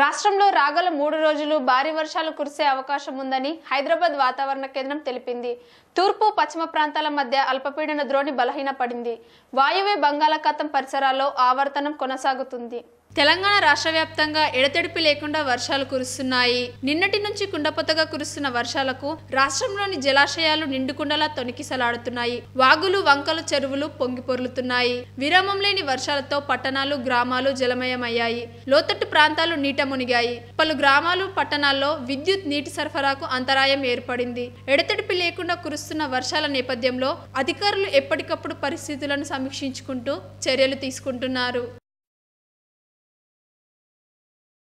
రాష్ట్రంలో రాగల మూడు రోజులు భారీ వర్షాలు కురిసే అవకాశం ఉందని హైదరాబాద్ వాతావరణ కేంద్రం తెలిపింది తూర్పు పశ్చిమ ప్రాంతాల మధ్య అల్పపీడన ద్రోణి బలహీనపడింది వాయువ్య బంగాళాఖాతం పరిసరాల్లో ఆవర్తనం కొనసాగుతుంది తెలంగాణ రాష్ట్ర వ్యాప్తంగా ఎడతెడిపి లేకుండా వర్షాలు కురుస్తున్నాయి నిన్నటి నుంచి కుండపొతగా కురుస్తున్న వర్షాలకు రాష్ట్రంలోని జలాశయాలు నిండుకుండలా తొనికిసలాడుతున్నాయి వాగులు వంకలు చెరువులు పొంగిపొర్లుతున్నాయి విరామం లేని వర్షాలతో పట్టణాలు గ్రామాలు జలమయమయ్యాయి లోతట్టు ప్రాంతాలు నీట మునిగాయి పలు గ్రామాలు పట్టణాల్లో విద్యుత్ నీటి సరఫరాకు అంతరాయం ఏర్పడింది ఎడతెడిపి లేకుండా కురుస్తున్న వర్షాల నేపథ్యంలో అధికారులు ఎప్పటికప్పుడు పరిస్థితులను సమీక్షించుకుంటూ చర్యలు తీసుకుంటున్నారు